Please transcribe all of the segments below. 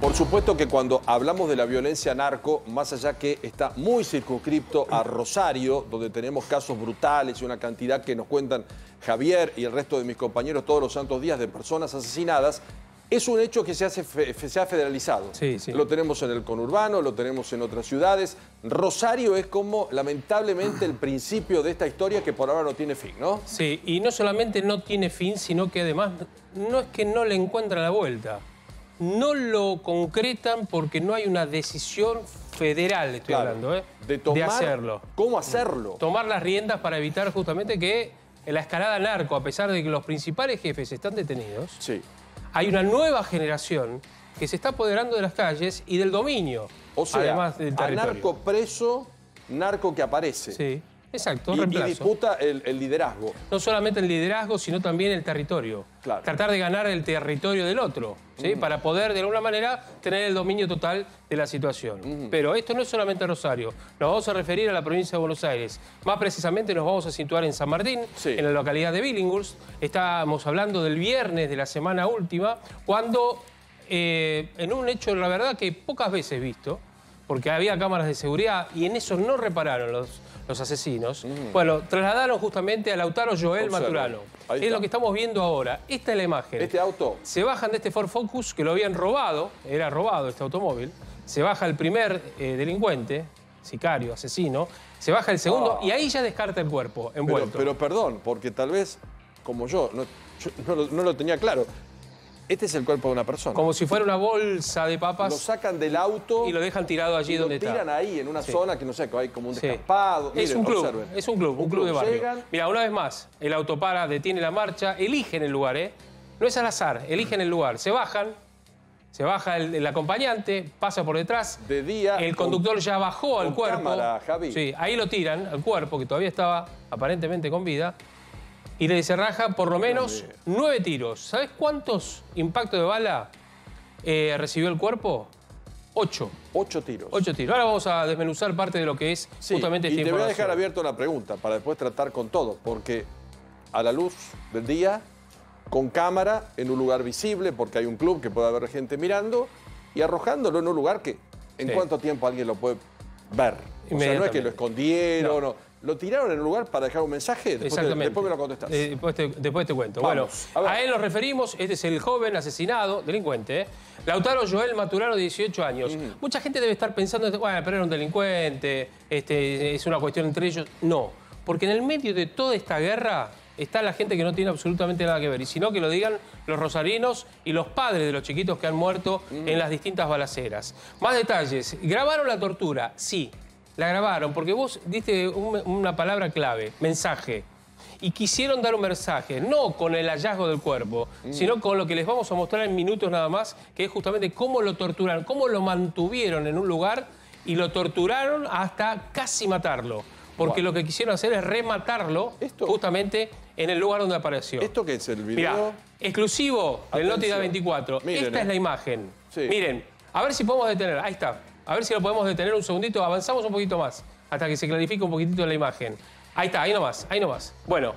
Por supuesto que cuando hablamos de la violencia narco, más allá que está muy circunscripto a Rosario, donde tenemos casos brutales y una cantidad que nos cuentan Javier y el resto de mis compañeros todos los santos días de personas asesinadas, es un hecho que se, hace, se ha federalizado. Sí, Lo tenemos en el conurbano, lo tenemos en otras ciudades. Rosario es como, lamentablemente, el principio de esta historia que por ahora no tiene fin, ¿no? Sí, y no solamente no tiene fin, sino que además no es que no le encuentra la vuelta no lo concretan porque no hay una decisión federal, estoy hablando, ¿eh? de, tomar, hacerlo. ¿Cómo hacerlo? Mm. Tomar las riendas para evitar justamente que en la escalada narco, a pesar de que los principales jefes están detenidos, hay una nueva generación que se está apoderando de las calles y del dominio. O sea, además del narco preso, narco que aparece. Sí. Exacto, y, disputa el, liderazgo. No solamente el liderazgo, sino también el territorio. Tratar de ganar el territorio del otro, ¿sí? Mm. Para poder, de alguna manera, tener el dominio total de la situación. Mm. Pero esto no es solamente Rosario. Nos vamos a referir a la provincia de Buenos Aires. Más precisamente nos vamos a situar en San Martín, en la localidad de Billinghurst. Estábamos hablando del viernes de la semana última, cuando, eh, en un hecho, la verdad, que pocas veces visto, porque había cámaras de seguridad y en eso no repararon los los asesinos. Mm. Bueno, trasladaron justamente a Lautaro Joel Maturano. Es lo que estamos viendo ahora. Esta es la imagen. ¿Este auto? Se bajan de este Ford Focus que lo habían robado, era robado este automóvil. Se baja el primer eh, delincuente, sicario, asesino. Se baja el segundo ah. y ahí ya descarta el cuerpo envuelto. Pero, perdón, porque tal vez, como yo, no lo tenía claro. Este es el cuerpo de una persona. Como si fuera una bolsa de papas. Lo sacan del auto. Y lo dejan tirado allí donde está. Lo tiran ahí, en una zona que no sé, hay como un descampado. es un club, es un club, un, club, de barrio. Mira, una vez más, el auto para, detiene la marcha, eligen el lugar, ¿eh? No es al azar, eligen el lugar. Se bajan, se baja el, acompañante, pasa por detrás. De día. El conductor ya bajó al cuerpo. Sí, ahí lo tiran al cuerpo, que todavía estaba aparentemente con vida. Y le cerraja por lo menos nueve tiros. ¿Sabes cuántos impactos de bala eh, recibió el cuerpo? Ocho. Ocho tiros. Ocho tiros. Ahora vamos a desmenuzar parte de lo que es justamente este Y te voy a dejar abierto la pregunta para después tratar con todo, porque a la luz del día, con cámara, en un lugar visible, porque hay un club que puede haber gente mirando, y arrojándolo en un lugar que en cuánto tiempo alguien lo puede ver. O sea, no es que lo escondieron lo tiraron en un lugar para dejar un mensaje, después, Exactamente. después me lo contestás. Eh, después, te, cuento. bueno, a, él lo referimos, este es el joven asesinado, delincuente, ¿eh? Lautaro Joel Maturano, 18 años. Mucha gente debe estar pensando, bueno, pero era un delincuente, este, es una cuestión entre ellos. No, porque en el medio de toda esta guerra está la gente que no tiene absolutamente nada que ver. Y si no, que lo digan los rosarinos y los padres de los chiquitos que han muerto en las distintas balaceras. Más detalles. ¿Grabaron la tortura? Sí la grabaron, porque vos diste una palabra clave, mensaje. Y quisieron dar un mensaje, no con el hallazgo del cuerpo, mm. sino con lo que les vamos a mostrar en minutos nada más, que es justamente cómo lo torturaron, cómo lo mantuvieron en un lugar y lo torturaron hasta casi matarlo. Porque lo que quisieron hacer es rematarlo justamente en el lugar donde apareció. ¿Esto qué es el video? exclusivo del Noti 24. Esta es la imagen. Miren, a ver si podemos detener. Ahí está. A ver si lo podemos detener un segundito. Avanzamos un poquito más hasta que se clarifique un poquitito la imagen. Ahí está, ahí nomás, ahí nomás. Bueno,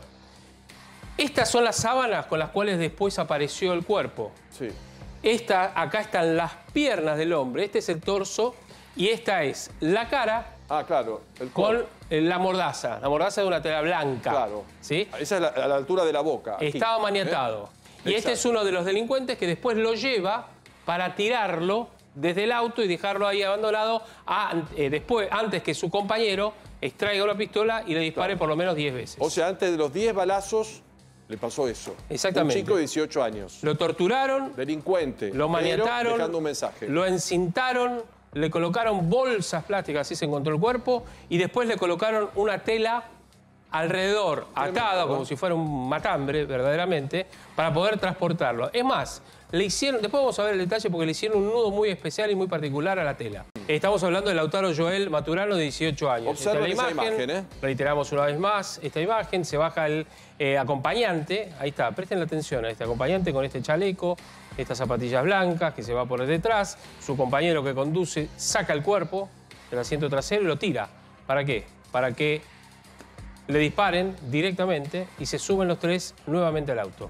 estas son las sábanas con las cuales después apareció el cuerpo. Sí. Esta, acá están las piernas del hombre, este es el torso y esta es la cara. Ah, claro. con eh, la mordaza, la mordaza de una tela blanca. Claro. ¿sí? Esa es a la altura de la boca. Estaba maniatado. ¿Eh? Y este es uno de los delincuentes que después lo lleva para tirarlo desde el auto y dejarlo ahí abandonado eh, después, antes que su compañero extraiga una pistola y le dispare por lo menos 10 veces. O sea, antes de los 10 balazos le pasó eso. Exactamente. Un chico de 18 años. Lo torturaron. Delincuente. Lo maniataron. Dejando un mensaje. Lo encintaron. Le colocaron bolsas plásticas, así se encontró el cuerpo. Y después le colocaron una tela alrededor, atado, como si fuera un matambre, verdaderamente, para poder transportarlo. Es más, le hicieron, después vamos a ver el detalle porque le hicieron un nudo muy especial y muy particular a la tela. Estamos hablando de Lautaro Joel Maturano, de 18 años. Observa imagen, ¿eh? Reiteramos una vez más esta imagen, se baja el eh, acompañante, ahí está, presten atención a este acompañante con este chaleco, estas zapatillas blancas que se va por detrás, su compañero que conduce saca el cuerpo del asiento trasero y lo tira. ¿Para qué? Para que le disparen directamente y se suben los tres nuevamente al auto.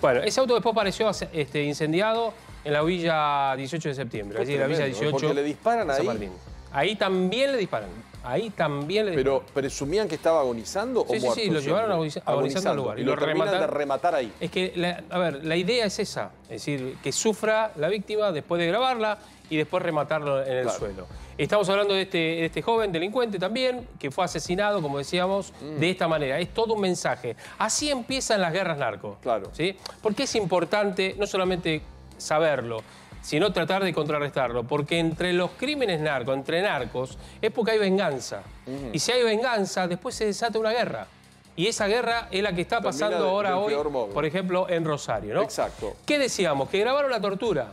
Bueno, ese auto después apareció este, incendiado en la villa 18 de septiembre. la villa 18. Porque le disparan ahí. Martín. Ahí también le disparan. Ahí también le disparan. ¿Pero presumían que estaba agonizando sí, o sí, Sí, lo llevaron agonizando, al lugar. Y, lo, remataron de rematar ahí. Es que, a ver, la idea es esa. Es decir, que sufra la víctima después de grabarla, y después rematarlo en el suelo. Estamos hablando este, de este, joven delincuente también, que fue asesinado, como decíamos, mm. de esta manera. Es todo un mensaje. Así empiezan las guerras narco. Claro. ¿sí? Porque es importante no solamente saberlo, sino tratar de contrarrestarlo. Porque entre los crímenes narcos, entre narcos, es porque hay venganza. Mm. Y si hay venganza, después se desata una guerra. Y esa guerra es la que está pasando ahora hoy, por ejemplo, en Rosario, ¿no? Exacto. ¿Qué decíamos? Que grabaron la tortura.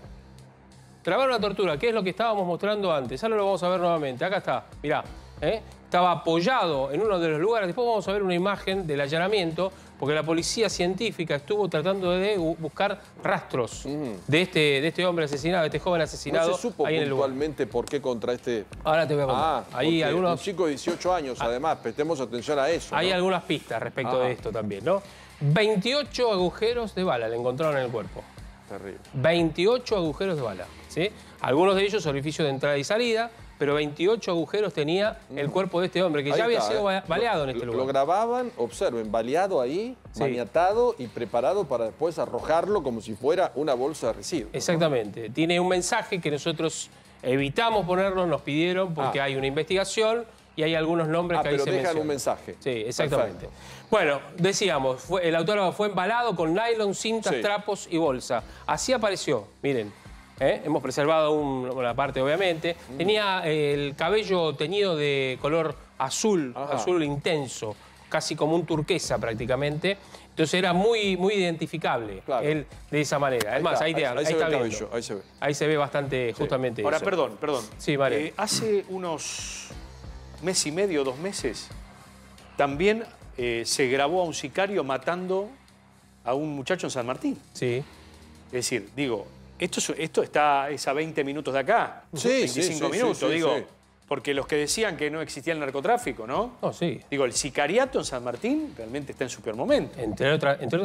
Grabar una tortura, que es lo que estábamos mostrando antes. Ahora lo vamos a ver nuevamente. Acá está, mirá. ¿eh? Estaba apoyado en uno de los lugares. Después vamos a ver una imagen del allanamiento, porque la policía científica estuvo tratando de buscar rastros de, este, de este hombre asesinado, de este joven asesinado. No se supo ahí puntualmente por qué contra este... Ahora te voy a contar. Ah, ahí algunos... un chico de 18 años, ah. además. Prestemos atención a eso. Hay algunas pistas respecto de ah. esto también, ¿no? 28 agujeros de bala le encontraron en el cuerpo. Terrible. 28 agujeros de bala. Algunos de ellos orificios de entrada y salida, pero 28 agujeros tenía el cuerpo de este hombre, que ya había sido eh. baleado en este lugar. Lo grababan, observen, baleado ahí, sí. maniatado y preparado para después arrojarlo como si fuera una bolsa de residuos. Exactamente. Tiene un mensaje que nosotros evitamos ponernos, nos pidieron, porque ah. hay una investigación y hay algunos nombres ah, que ahí pero dejan un mensaje. Sí, exactamente. Bueno, decíamos, el autógrafo fue embalado con nylon, cintas, trapos y bolsa. Así apareció, miren. ¿Eh? hemos preservado un- una parte obviamente. Mm. Tenía eh, el cabello teñido de color azul, azul intenso, casi como un turquesa prácticamente. Entonces era muy, muy identificable él de esa manera. Es más, ahí, ahí se ve ahí se ve. bastante justamente Ahora, perdón, perdón. Sí, Mario. Eh, hace unos mes y medio, dos meses, también se grabó a un sicario matando a un muchacho en San Martín. Sí. Es decir, digo, esto, está es a 20 minutos de acá. Sí, 25 minutos, digo. Porque los que decían que no existía el narcotráfico, ¿no? No, oh, sí. Digo, el sicariato en San Martín realmente está en su peor momento.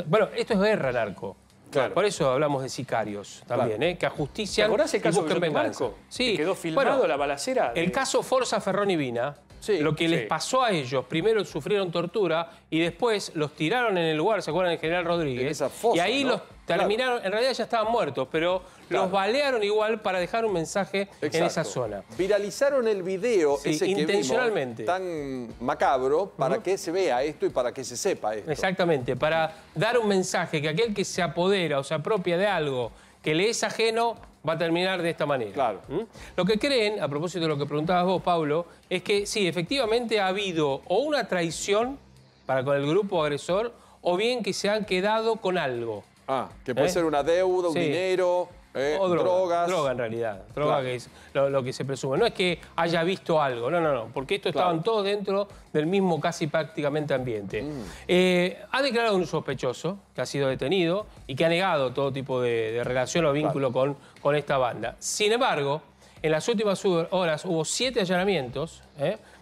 bueno, esto es guerra, narco. Claro. Por eso hablamos de sicarios también, ¿eh? que a ¿Te acordás el caso de Marco? Sí. quedó filmado la balacera. El caso Forza Ferroni Vina. Sí, lo que les pasó a ellos, primero sufrieron tortura y después los tiraron en el lugar, ¿se acuerdan del general Rodríguez? y ahí los Terminaron, en realidad ya estaban muertos, pero los balearon igual para dejar un mensaje en esa zona. Viralizaron el video ese intencionalmente. Que tan macabro para que se vea esto y para que se sepa esto. Exactamente, para dar un mensaje que aquel que se apodera o se apropia de algo que le es ajeno va a terminar de esta manera. Claro. ¿Mm? Lo que creen, a propósito de lo que preguntabas vos, Pablo, es que sí, efectivamente ha habido o una traición para con el grupo agresor o bien que se han quedado con algo. Ah, que puede ¿Eh? ser una deuda, un dinero, eh, droga, drogas. Droga en realidad. Droga que es lo, que se presume. No es que haya visto algo, no, no, no. Porque esto estaban todos dentro del mismo casi prácticamente ambiente. Mm. Eh, ha declarado un sospechoso que ha sido detenido y que ha negado todo tipo de, relación o vínculo con, con esta banda. Sin embargo, en las últimas horas hubo siete allanamientos,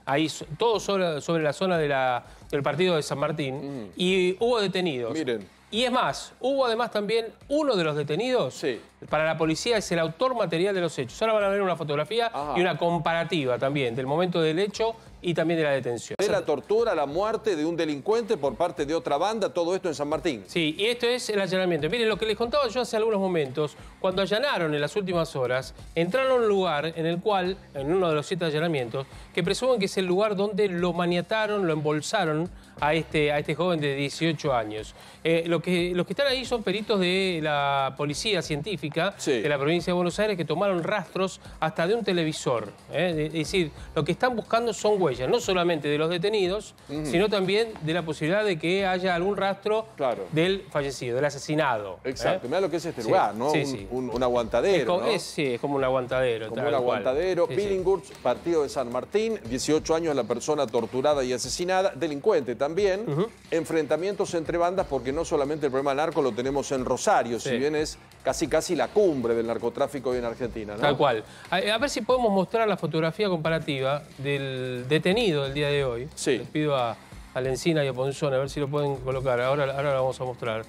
ahí todos sobre, la zona del partido de San Martín, mm. y hubo detenidos. Miren. Y es más, hubo además también uno de los detenidos. Para la policía es el autor material de los hechos. Ahora van a ver una fotografía y una comparativa también del momento del hecho y también de la detención. De la tortura, la muerte de un delincuente por parte de otra banda, todo esto en San Martín. Sí, y esto es el allanamiento. Miren, lo que les contaba yo hace algunos momentos, cuando allanaron en las últimas horas, entraron a un lugar en el cual, en uno de los siete allanamientos, que presumen que es el lugar donde lo maniataron, lo embolsaron a este, a este joven de 18 años. Eh, lo que, los que están ahí son peritos de la policía científica de la provincia de Buenos Aires que tomaron rastros hasta de un televisor. Eh. Es decir, lo que están buscando son no solamente de los detenidos, sino también de la posibilidad de que haya algún rastro del fallecido, del asesinado. ¿eh? Exacto, mira lo que es este lugar, ¿no? Un, aguantadero. como, sí, es como un aguantadero. Como un aguantadero. Billinghurst, partido de San Martín, 18 años la persona torturada y asesinada, delincuente también, enfrentamientos entre bandas, porque no solamente el problema del narco lo tenemos en Rosario, si bien es casi casi la cumbre del narcotráfico hoy en Argentina. Tal cual. A, ver si podemos mostrar la fotografía comparativa del detenido del día de hoy. Sí. Les pido a, Lencina y a Ponzón a ver si lo pueden colocar. Ahora, ahora la vamos a mostrar.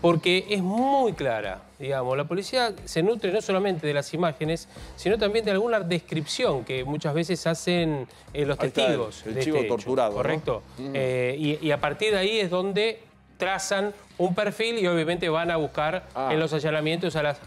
Porque es muy clara, digamos. La policía se nutre no solamente de las imágenes, sino también de alguna descripción que muchas veces hacen eh, los testigos. el, chivo este torturado. Correcto. Eh, y a partir de ahí es donde trazan un perfil y obviamente van a buscar ah. en los allanamientos a las,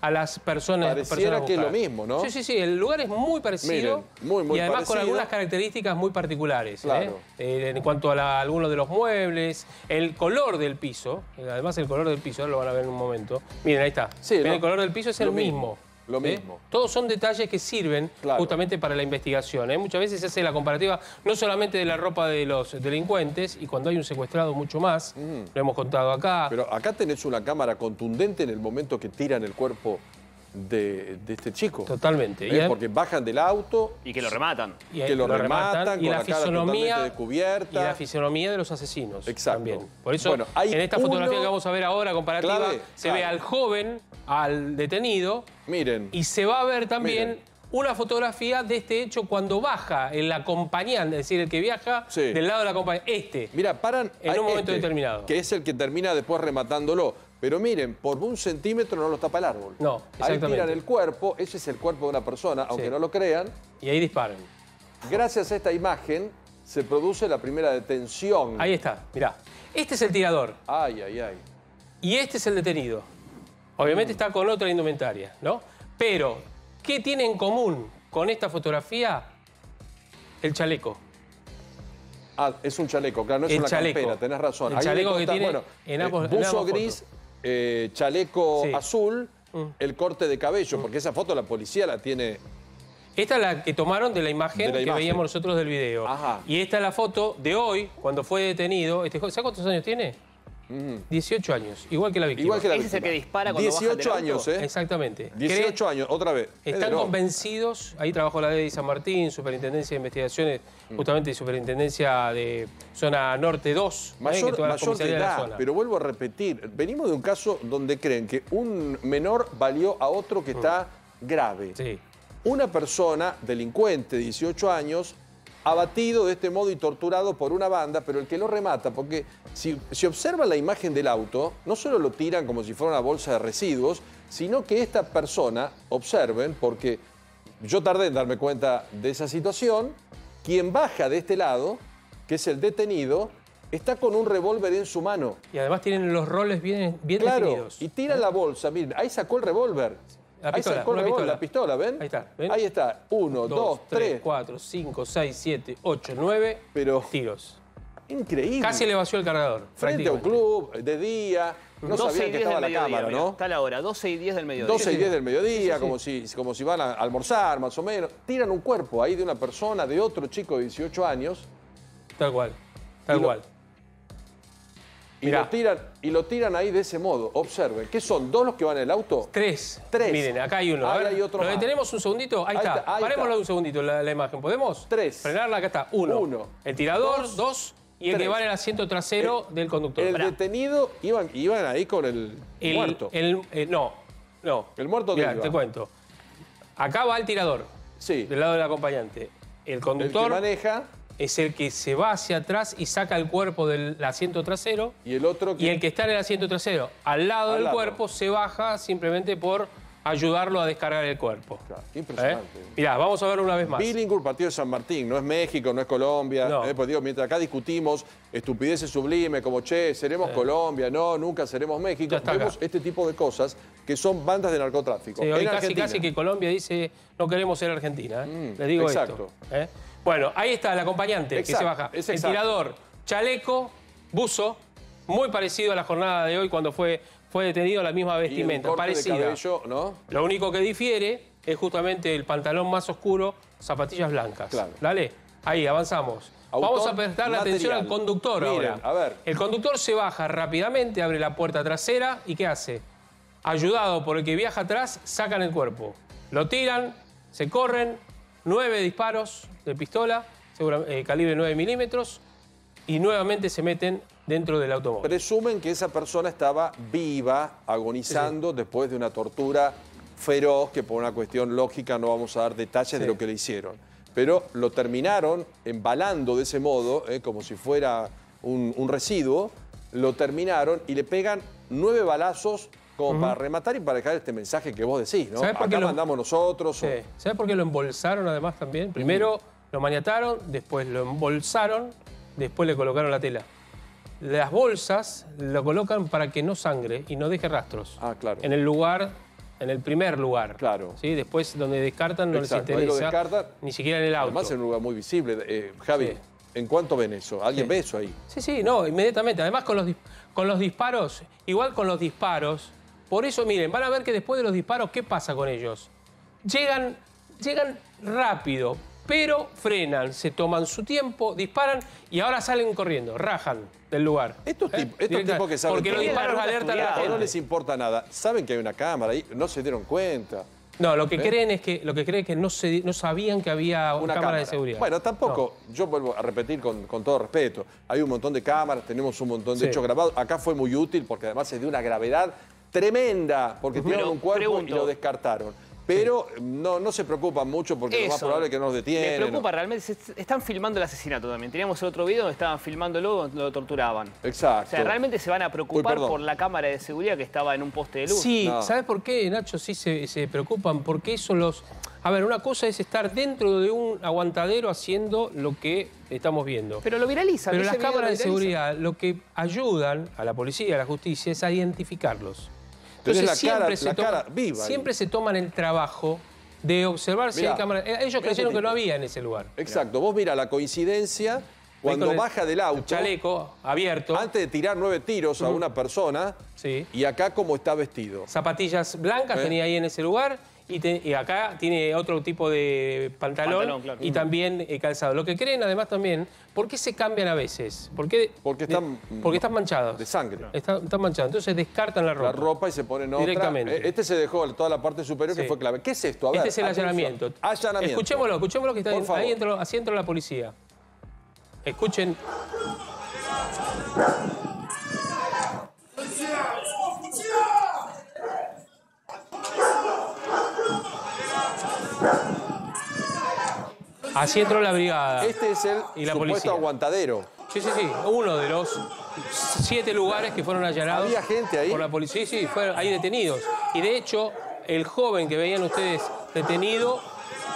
a, las personas. Pareciera que es lo mismo, ¿no? Sí, sí, sí. El lugar es muy parecido y además con algunas características muy particulares. ¿eh? Eh, en cuanto a, algunos de los muebles, el color del piso, eh, además el color del piso, lo van a ver en un momento. Miren, ahí está. el color del piso es el mismo. Lo ¿Eh? mismo. Todos son detalles que sirven justamente para la investigación. ¿eh? Muchas veces se hace la comparativa no solamente de la ropa de los delincuentes, y cuando hay un secuestrado mucho más, mm. lo hemos contado acá. Pero acá tenés una cámara contundente en el momento que tiran el cuerpo de, este chico. Totalmente. ¿Eh? Porque bajan del auto. Y que lo rematan. Y que lo, rematan, con la, fisonomía, Y la fisonomía de los asesinos. Exacto. Por eso, en esta fotografía que vamos a ver ahora, comparativa, se ve al joven, al detenido. Miren. Y se va a ver también. Una fotografía de este hecho cuando baja el acompañante, es decir, el que viaja del lado de la compañía. Este. Mira, paran. En un momento este, determinado. Que es el que termina después rematándolo pero miren, por un centímetro no lo tapa el árbol. No, exactamente. Ahí tiran el cuerpo, ese es el cuerpo de una persona, aunque no lo crean. Y ahí disparan. Gracias a esta imagen se produce la primera detención. Ahí está, mirá. Este es el tirador. Ay, ay, ay. Y este es el detenido. Obviamente mm. está con otra indumentaria, ¿no? Pero, ¿qué tiene en común con esta fotografía? El chaleco. Ah, es un chaleco, claro, no es una chaleco. campera, tenés razón. El chaleco que tiene bueno, en eh, ambos, buzo gris, eh, chaleco azul, mm. el corte de cabello, porque esa foto la policía la tiene... Esta es la que tomaron de la imagen que veíamos nosotros del video. Y esta es la foto de hoy, cuando fue detenido. Este, ¿Sabes cuántos años tiene? 18 años, igual que la víctima. Ese es el que dispara cuando 18 años, ¿eh? Exactamente. 18 años, otra vez. Están convencidos, ahí trabajo la de San Martín, Superintendencia de Investigaciones, mm. justamente Superintendencia de Zona Norte 2. ¿eh? Mayor, de edad, pero vuelvo a repetir, venimos de un caso donde creen que un menor valió a otro que mm. está grave. Sí. Una persona delincuente 18 años abatido de este modo y torturado por una banda, pero el que lo remata, porque si, observan la imagen del auto, no solo lo tiran como si fuera una bolsa de residuos, sino que esta persona, observen, porque yo tardé en darme cuenta de esa situación, quien baja de este lado, que es el detenido, está con un revólver en su mano. Y además tienen los roles bien, bien Y tira ¿Eh? la bolsa, miren, ahí sacó el revólver. Ahí sacó la pistola, ¿ven? Ahí está. ¿ven? Ahí está. Uno, dos, tres, cuatro, cinco, seis, siete, ocho, nueve Pero... tiros. Increíble. Casi le vació el cargador. Frente a un club, de día. No sabía que estaba la cámara, ¿no? Está la hora, 12 y 10 del mediodía. 12 y 10 del mediodía, Como, si, como si van a almorzar, más o menos. Tiran un cuerpo ahí de una persona, de otro chico de 18 años. Tal cual, tal cual. Y lo, tiran, y lo tiran ahí de ese modo. Observen. ¿Qué son? ¿Dos los que van en el auto? Tres. Tres. Miren, acá hay uno. Ahora hay otro. ¿Lo detenemos un segundito? Ahí, está. un segundito la, imagen. ¿Podemos? Tres. Frenarla, acá está. Uno. Uno. El tirador, dos. y el que va en el asiento trasero del conductor. El detenido iban, iban ahí con el, muerto. El, eh, no, no. El muerto Mirá, te cuento. Acá va el tirador. Sí. Del lado del acompañante. El conductor. El que maneja es el que se va hacia atrás y saca el cuerpo del asiento trasero. Y el otro que... Y el que está en el asiento trasero, al lado del cuerpo, se baja simplemente por ayudarlo a descargar el cuerpo. Claro, qué ¿Eh? impresionante. Mirá, vamos a verlo una vez más. Billingur, partido de San Martín, no es México, no es Colombia. ¿eh? Pues mientras acá discutimos estupideces sublimes como, che, seremos Colombia, no, nunca seremos México, vemos este tipo de cosas que son bandas de narcotráfico. Sí, hoy casi, que Colombia dice, no queremos ser Argentina. ¿eh? Mm, Les digo exacto. esto. Bueno, ahí está el acompañante que se baja. Es el tirador, chaleco, buzo, muy parecido a la jornada de hoy cuando fue, fue detenido la misma vestimenta, parecida. ¿no? Lo único que difiere es justamente el pantalón más oscuro, zapatillas blancas. Claro. Dale, ahí avanzamos. Vamos a prestar la atención al conductor ahora. A ver. El conductor se baja rápidamente, abre la puerta trasera y ¿qué hace? Ayudado por el que viaja atrás, sacan el cuerpo. Lo tiran, se corren, Nueve disparos de pistola, eh, calibre 9 milímetros, y nuevamente se meten dentro del automóvil. Presumen que esa persona estaba viva, agonizando después de una tortura feroz, que por una cuestión lógica no vamos a dar detalles de lo que le hicieron. Pero lo terminaron embalando de ese modo, eh, como si fuera un residuo, lo terminaron y le pegan nueve balazos como para rematar y para dejar este mensaje que vos decís, ¿no? Acá lo... mandamos nosotros. Sí. ¿Sabes por qué lo embolsaron además también? Primero lo maniataron, después lo embolsaron, después le colocaron la tela. Las bolsas lo colocan para que no sangre y no deje rastros. Ah, claro. En el lugar en el primer lugar. Claro. ¿sí? Después, donde descartan, no les interesa. Lo ni siquiera en el auto. Además, es un lugar muy visible. Eh, Javi, ¿en cuánto ven eso? ¿Alguien ve eso ahí? Sí, sí, no, inmediatamente. Además, con los, con los disparos, igual con los disparos, por eso, miren, van a ver que después de los disparos, ¿qué pasa con ellos? Llegan, llegan rápido, pero frenan, se toman su tiempo, disparan y ahora salen corriendo, rajan del lugar. Estos, ¿eh? tipos que saben... Porque los disparos alertan a la No les importa nada, saben que hay una cámara ahí, no se dieron cuenta. No, lo que ¿Eh? creen es que, lo que, creen que no, se, no sabían que había una, cámara, de seguridad. Bueno, tampoco, yo vuelvo a repetir con, todo respeto, hay un montón de cámaras, tenemos un montón de hechos grabados. Acá fue muy útil porque además es de una gravedad tremenda, porque tuvieron un cuerpo y lo descartaron. Pero no, se preocupan mucho porque es más probable que no los detienen. Me preocupa realmente. están filmando el asesinato también. Teníamos el otro video donde estaban filmándolo, donde lo torturaban. Exacto. O sea, realmente se van a preocupar por la cámara de seguridad que estaba en un poste de luz. Sí, ¿sabes por qué, Nacho? Sí se, preocupan porque eso los... A ver, una cosa es estar dentro de un aguantadero haciendo lo que estamos viendo. Pero lo viralizan. Pero las cámaras de seguridad lo que ayudan a la policía a la justicia es a identificarlos. Entonces, la, siempre, se viva siempre se toman el trabajo de observar si hay cámaras. Eh, ellos este creyeron que no había en ese lugar. Exacto. Vos mira la coincidencia cuando baja del auto. Chaleco abierto. Antes de tirar nueve tiros a una persona. Sí. Y acá cómo está vestido. Zapatillas blancas eh. tenía ahí en ese lugar y, acá tiene otro tipo de pantalón, y también eh, calzado. Lo que creen además también, ¿por qué se cambian a veces? ¿Por porque, están, porque están manchados. De sangre. Están, manchados. Entonces descartan la ropa. La ropa y se ponen otra. Directamente. Eh, este se dejó toda la parte superior que fue clave. ¿Qué es esto? este es el allanamiento. allanamiento. Escuchémoslo, escuchémoslo que está ahí, así la policía. Escuchen. Así entró la brigada. Este es el y la supuesto aguantadero. Sí, sí, sí. Uno de los siete lugares que fueron allanados. ¿Había gente ahí? Por la policía. Sí, sí, fueron ahí detenidos. Y de hecho, el joven que veían ustedes detenido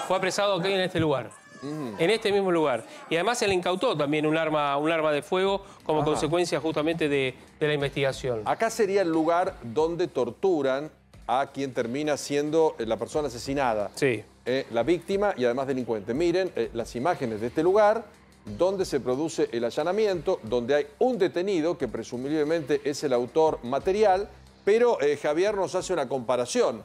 fue apresado aquí en este lugar. Mm. En este mismo lugar. Y además se le incautó también un arma, un arma de fuego como consecuencia justamente de, de la investigación. Acá sería el lugar donde torturan a quien termina siendo la persona asesinada. Sí. Eh, la víctima y además delincuente. Miren eh, las imágenes de este lugar donde se produce el allanamiento, donde hay un detenido que presumiblemente es el autor material, pero eh, Javier nos hace una comparación,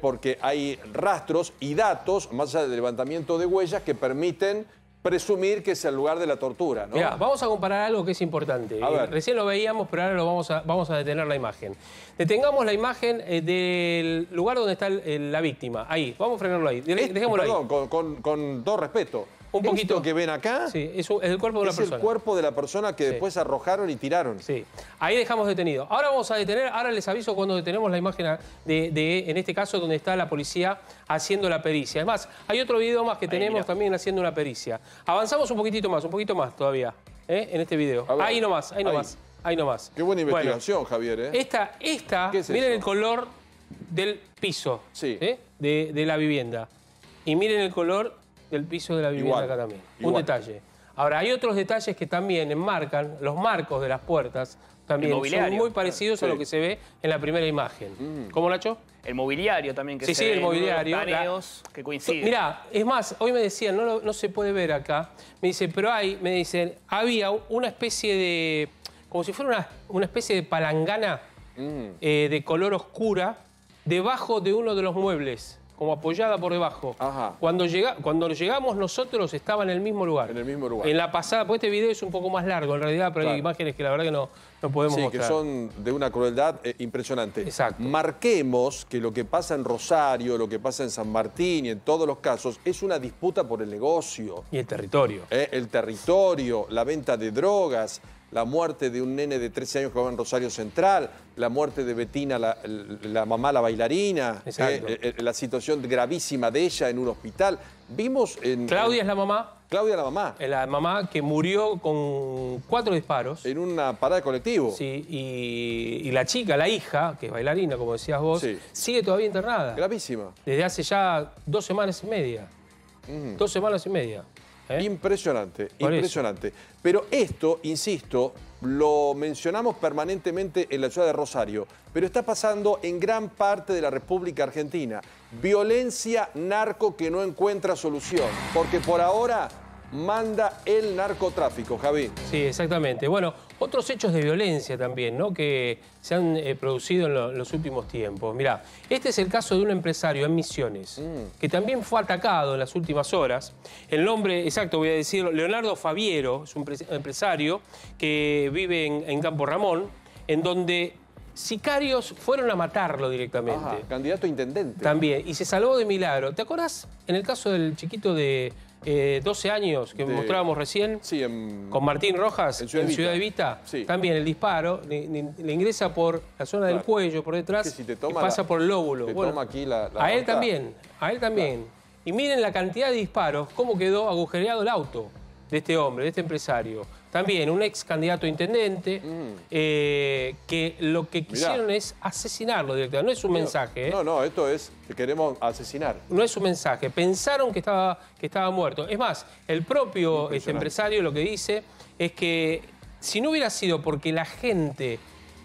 porque hay rastros y datos, más allá del levantamiento de huellas, que permiten presumir que es el lugar de la tortura, ¿no? vamos a comparar algo que es importante. Eh, recién lo veíamos, pero ahora lo vamos a, vamos a detener la imagen. Detengamos la imagen eh, del lugar donde está la víctima. Ahí, vamos a frenarlo ahí. Este, dejémoslo perdón, con todo respeto un poquito. Esto que ven acá sí, es, el cuerpo de persona es el cuerpo de la persona que después arrojaron y tiraron. Sí, ahí dejamos detenido. Ahora vamos a detener, ahora les aviso cuando detenemos la imagen de, en este caso, donde está la policía haciendo la pericia. Además, hay otro video más que tenemos también haciendo una pericia. Avanzamos un poquitito más, un poquito más todavía, ¿eh? en este video. ahí nomás, ahí nomás, ahí. Qué buena investigación, Javier. ¿eh? Esta, esta, miren el color del piso sí. ¿eh? de la vivienda. Y miren el color del piso de la vivienda acá también. Un detalle. Ahora, hay otros detalles que también enmarcan, los marcos de las puertas también son muy parecidos a lo que se ve en la primera imagen. Mm. ¿Cómo, Nacho? El mobiliario también que sí, se sí, el mobiliario. Los que coinciden. Mirá, es más, hoy me decían, no, no se puede ver acá, me dice, pero hay, me dicen, había una especie de, como si fuera una, especie de palangana mm. eh, de color oscura debajo de uno de los muebles como apoyada por debajo. Cuando, llega, cuando llegamos nosotros estaba en el mismo lugar. En el mismo lugar. En la pasada, porque este video es un poco más largo en realidad, pero hay imágenes que la verdad que no, no podemos sí, que son de una crueldad eh, impresionante. Exacto. Marquemos que lo que pasa en Rosario, lo que pasa en San Martín y en todos los casos es una disputa por el negocio. Y el territorio. Eh, el territorio, la venta de drogas, la muerte de un nene de 13 años que va en Rosario Central, la muerte de Betina, la, mamá, la bailarina, eh, eh, eh, la situación gravísima de ella en un hospital. Vimos en... Claudia es la mamá. Claudia la mamá. La mamá que murió con cuatro disparos. En una parada de colectivo. Sí, y, la chica, la hija, que es bailarina, como decías vos, sigue todavía internada. Gravísima. Desde hace ya dos semanas y media. Mm. Dos semanas y media. ¿Eh? Impresionante, impresionante. Pero esto, insisto, lo mencionamos permanentemente en la ciudad de Rosario, pero está pasando en gran parte de la República Argentina. Violencia narco que no encuentra solución, porque por ahora manda el narcotráfico, Javi. Sí, exactamente. Bueno, otros hechos de violencia también, ¿no? Que se han eh, producido en, los últimos tiempos. Mirá, este es el caso de un empresario en Misiones, mm. que también fue atacado en las últimas horas. El nombre, exacto, voy a decir Leonardo Faviero, es un empresario que vive en, Campo Ramón, en donde sicarios fueron a matarlo directamente. candidato a intendente. También, y se salvó de milagro. ¿Te acordás en el caso del chiquito de 12 eh, años que mostrábamos recién, con Martín Rojas en Ciudad, Evita, también el disparo le, ingresa por la zona del cuello, por detrás, pasa por el lóbulo. a él también, a él también. Y miren la cantidad de disparos, cómo quedó agujereado el auto de este hombre, de este empresario también un ex candidato a intendente, mm. eh, que lo que quisieron es asesinarlo directamente. No es un mensaje. ¿eh? No, no, esto es, que queremos asesinar. No es un mensaje. Pensaron que estaba, que estaba muerto. Es más, el propio este, empresario lo que dice es que si no hubiera sido porque la gente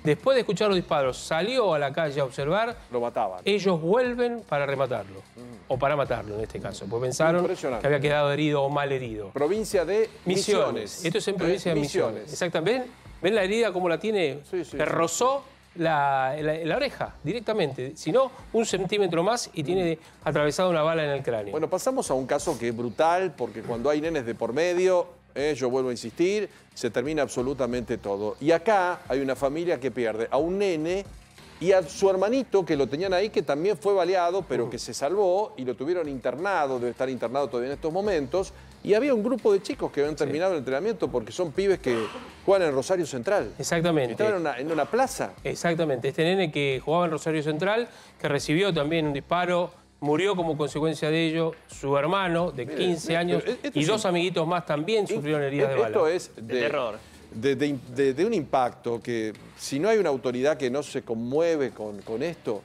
Después de escuchar los disparos, salió a la calle a observar. Lo mataban. Ellos vuelven para rematarlo. O para matarlo en este caso. Pues pensaron que había quedado herido o mal herido. Provincia de Misiones. Esto es en provincia de eh, Misiones. Exactamente. ¿Ven? la herida como la tiene? Sí, Le rozó la, la, oreja directamente. Si no, un centímetro más y tiene atravesada una bala en el cráneo. Bueno, pasamos a un caso que es brutal porque cuando hay nenes de por medio ¿eh? yo vuelvo a insistir, se termina absolutamente todo. Y acá hay una familia que pierde a un nene y a su hermanito que lo tenían ahí, que también fue baleado, pero que se salvó y lo tuvieron internado, debe estar internado todavía en estos momentos. Y había un grupo de chicos que habían terminado el entrenamiento porque son pibes que juegan en Rosario Central. Exactamente. Estaban en una plaza. Exactamente. Este nene que jugaba en Rosario Central, que recibió también un disparo murió como consecuencia de ello su hermano de 15 años y dos amiguitos más también sufrieron heridas de bala. Esto es de, terror De, un impacto que si no hay una autoridad que no se conmueve con, con esto,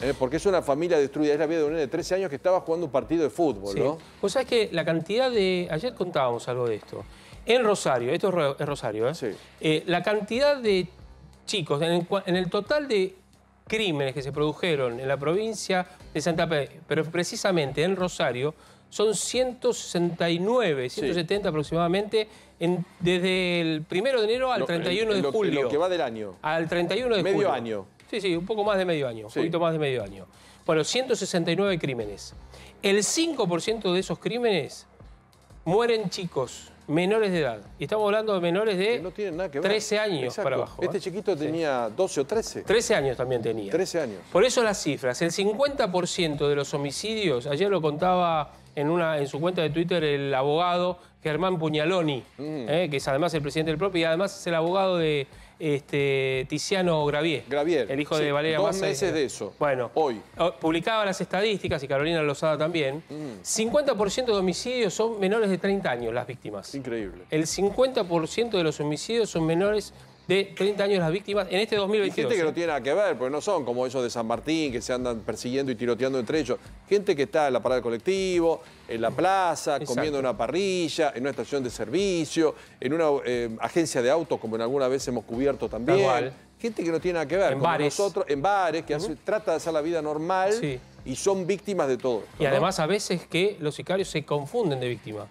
eh, porque es una familia destruida, es la vida de un niño de 13 años que estaba jugando un partido de fútbol, sí. ¿no? sea es que la cantidad de... Ayer contábamos algo de esto. En Rosario, esto es Rosario, ¿eh? Sí. Eh, la cantidad de chicos, en el total de crímenes que se produjeron en la provincia de Santa Fe, pero precisamente en Rosario, son 169, 170 aproximadamente, desde el 1 de enero al 31 de julio. que va del año. Al 31 de julio. Medio año. Sí, sí, un poco más de medio año, un poquito más de medio año. Bueno, 169 crímenes. El 5% de esos crímenes mueren chicos menores de edad. Y estamos hablando de menores de 13 años para abajo. Este ¿eh? chiquito tenía 12 o 13. 13 años también tenía. 13 años. Por eso las cifras. El 50% de los homicidios, ayer lo contaba en, una, en su cuenta de Twitter el abogado Germán Puñaloni, mm. ¿eh? que es además el presidente del propio y además es el abogado de este, Tiziano Gravier. El hijo de Valeria Dos de eso. Bueno. Hoy. Publicaba las estadísticas, y Carolina Lozada también. 50% mm. de homicidios son menores de 30 años las víctimas. Increíble. El 50% de los homicidios son menores de 30 años de las víctimas en este 2021. gente que no ¿eh? tiene nada que ver, porque no son como ellos de San Martín, que se andan persiguiendo y tiroteando entre ellos. Gente que está en la parada del colectivo, en la plaza, comiendo en una parrilla, en una estación de servicio, en una eh, agencia de autos, como en alguna vez hemos cubierto también. Gente que no tiene nada que ver, con nosotros, en bares, que trata de hacer la vida normal y son víctimas de todo. y además a veces que los sicarios se confunden de víctimas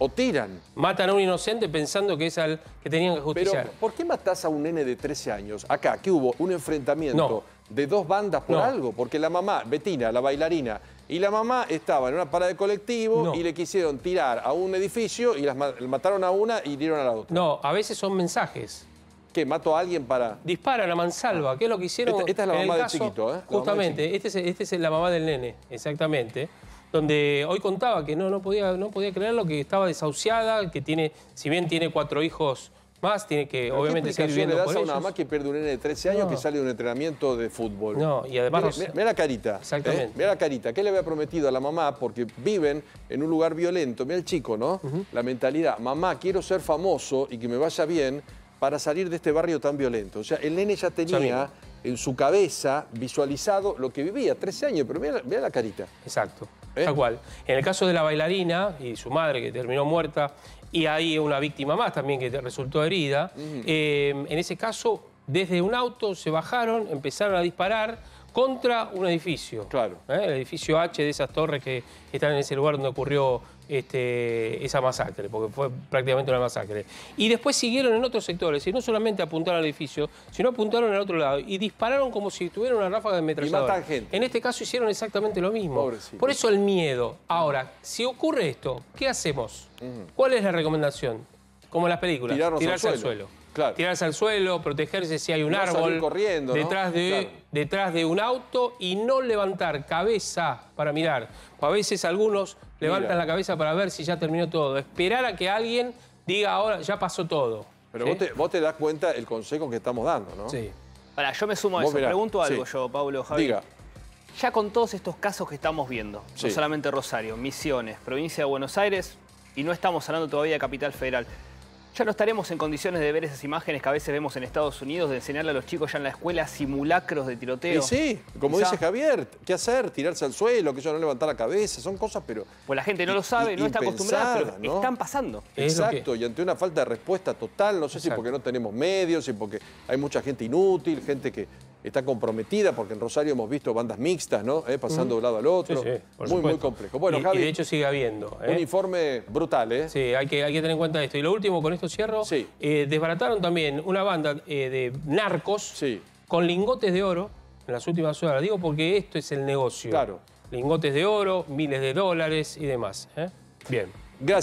o tiran. Matan a un inocente pensando que es al que tenían que justiciar. Pero, ¿por qué matás a un nene de 13 años? Acá, que hubo un enfrentamiento de dos bandas por algo, porque la mamá, Betina, la bailarina, y la mamá estaban en una parada de colectivo y le quisieron tirar a un edificio y las mataron a una y dieron a la otra. No, a veces son mensajes. ¿Qué? ¿Mato a alguien para...? Dispara la mansalva, ¿Qué es lo que hicieron... Esta, es la mamá del chiquito, ¿eh? justamente, esta este es este la mamá del nene, exactamente donde hoy contaba que no, no, podía, no podía creerlo que estaba desahuciada, que tiene, si bien tiene cuatro hijos más, tiene que obviamente seguir viviendo le das a una mamá que pierde un nene de 13 años que sale de un entrenamiento de fútbol? No, y además... Mira, la carita. ¿eh? Exactamente. Mira la carita. ¿Qué le había prometido a la mamá? Porque viven en un lugar violento. Mira el chico, ¿no? La mentalidad. Mamá, quiero ser famoso y que me vaya bien para salir de este barrio tan violento. O sea, el nene ya tenía... en su cabeza visualizado lo que vivía, 13 años, pero mira, mira la carita. Exacto. ¿Eh? Tal cual. En el caso de la bailarina y su madre, que terminó muerta, y hay una víctima más también que resultó herida, eh, en ese caso, desde un auto se bajaron, empezaron a disparar contra un edificio. Claro. ¿Eh? El edificio H de esas torres que están en ese lugar donde ocurrió este, esa masacre, porque fue prácticamente una masacre. Y después siguieron en otros sectores, y no solamente apuntaron al edificio, sino apuntaron al otro lado y dispararon como si tuvieran una ráfaga de metralladora. En este caso hicieron exactamente lo mismo. Por eso el miedo. Ahora, si ocurre esto, ¿qué hacemos? ¿Cuál es la recomendación? Como en las películas, Tirarnos tirarse al suelo. Tirarse al suelo, protegerse si hay un árbol detrás, de, detrás de un auto y no levantar cabeza para mirar. A veces algunos levantas la cabeza para ver si ya terminó todo. Esperar a que alguien diga ahora, ya pasó todo. Pero vos, te, das cuenta el consejo que estamos dando, ¿no? Sí. Ahora, yo me sumo a eso. Pregunto algo yo, Pablo, Javier. Diga. Ya con todos estos casos que estamos viendo, no solamente Rosario, Misiones, provincia de Buenos Aires, y no estamos hablando todavía de Capital Federal, ya no estaremos en condiciones de ver esas imágenes que a veces vemos en Estados Unidos, de enseñarle a los chicos ya en la escuela simulacros de tiroteo. Y sí, como dice Javier, ¿qué hacer? Tirarse al suelo, que yo no levantar la cabeza, son cosas, pero... Pues la gente no lo sabe, no está acostumbrada, pero están pasando. Exacto, y ante una falta de respuesta total, no sé si porque no tenemos medios, si porque hay mucha gente inútil, gente que está comprometida, porque en Rosario hemos visto bandas mixtas, ¿no? Eh, pasando de un lado al otro. muy, muy complejo. y, de hecho sigue habiendo. ¿eh? Un informe brutal, ¿eh? Sí, hay que, hay tener en cuenta esto. Y lo último, con esto cierro. Eh, desbarataron también una banda de narcos con lingotes de oro en las últimas horas. Digo porque esto es el negocio. Claro. Lingotes de oro, miles de dólares y demás. Bien. Gracias.